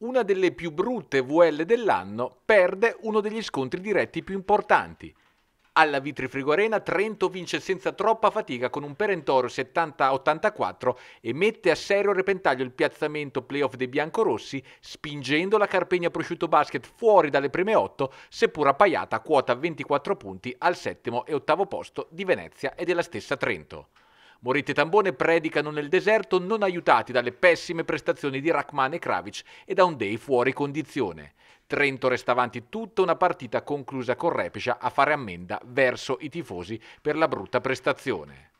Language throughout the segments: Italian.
una delle più brutte VL dell'anno, perde uno degli scontri diretti più importanti. Alla Vitrifrigo Arena Trento vince senza troppa fatica con un perentorio 70-84 e mette a serio repentaglio il piazzamento playoff dei biancorossi spingendo la Carpegna Prosciutto Basket fuori dalle prime 8 seppur appaiata a quota 24 punti al settimo e ottavo posto di Venezia e della stessa Trento. Moriti e Tambone predicano nel deserto non aiutati dalle pessime prestazioni di Rachman e Kravic e da un day fuori condizione. Trento resta avanti tutta una partita conclusa con Repiscia a fare ammenda verso i tifosi per la brutta prestazione.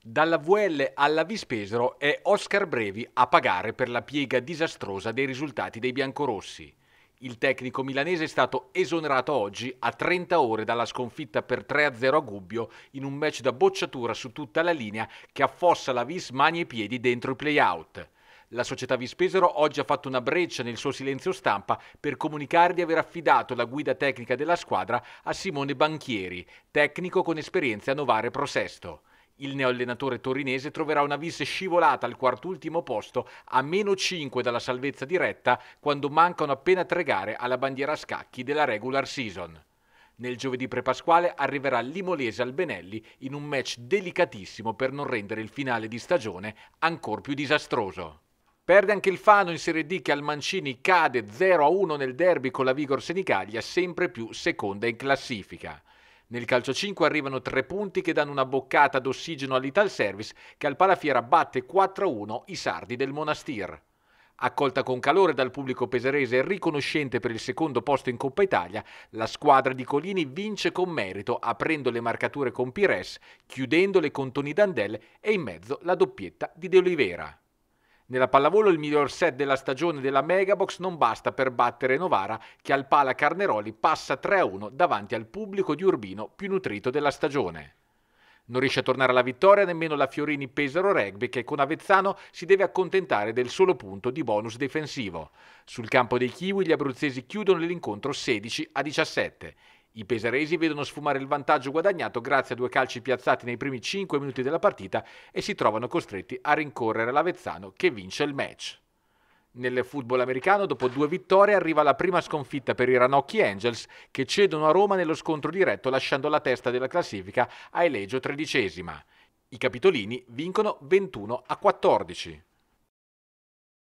Dalla VL alla Vispesero è Oscar Brevi a pagare per la piega disastrosa dei risultati dei biancorossi. Il tecnico milanese è stato esonerato oggi a 30 ore dalla sconfitta per 3-0 a Gubbio in un match da bocciatura su tutta la linea che affossa la Vis mani e piedi dentro i play-out. La società Vispesero oggi ha fatto una breccia nel suo silenzio stampa per comunicare di aver affidato la guida tecnica della squadra a Simone Banchieri, tecnico con esperienza a Novare Prosesto il neoallenatore torinese troverà una vis scivolata al quartultimo posto a meno 5 dalla salvezza diretta quando mancano appena tre gare alla bandiera a scacchi della regular season. Nel giovedì prepasquale arriverà l'Imolese al Benelli in un match delicatissimo per non rendere il finale di stagione ancora più disastroso. Perde anche il Fano in Serie D che al Mancini cade 0-1 nel derby con la Vigor Senicaglia, sempre più seconda in classifica. Nel calcio 5 arrivano tre punti che danno una boccata d'ossigeno all'Ital Service che al Palafiera batte 4-1 i sardi del Monastir. Accolta con calore dal pubblico peserese e riconoscente per il secondo posto in Coppa Italia, la squadra di Colini vince con merito, aprendo le marcature con Pires, chiudendole con Toni Dandel e in mezzo la doppietta di De Olivera. Nella pallavolo il miglior set della stagione della Megabox non basta per battere Novara che al Pala Carneroli passa 3-1 davanti al pubblico di Urbino più nutrito della stagione. Non riesce a tornare alla vittoria nemmeno la Fiorini Pesaro Rugby che con Avezzano si deve accontentare del solo punto di bonus difensivo. Sul campo dei Kiwi gli abruzzesi chiudono l'incontro 16 a 17. I pesaresi vedono sfumare il vantaggio guadagnato grazie a due calci piazzati nei primi 5 minuti della partita e si trovano costretti a rincorrere l'Avezzano che vince il match. Nel football americano, dopo due vittorie, arriva la prima sconfitta per i Ranocchi Angels, che cedono a Roma nello scontro diretto lasciando la testa della classifica a Elegio tredicesima. I capitolini vincono 21 a 14.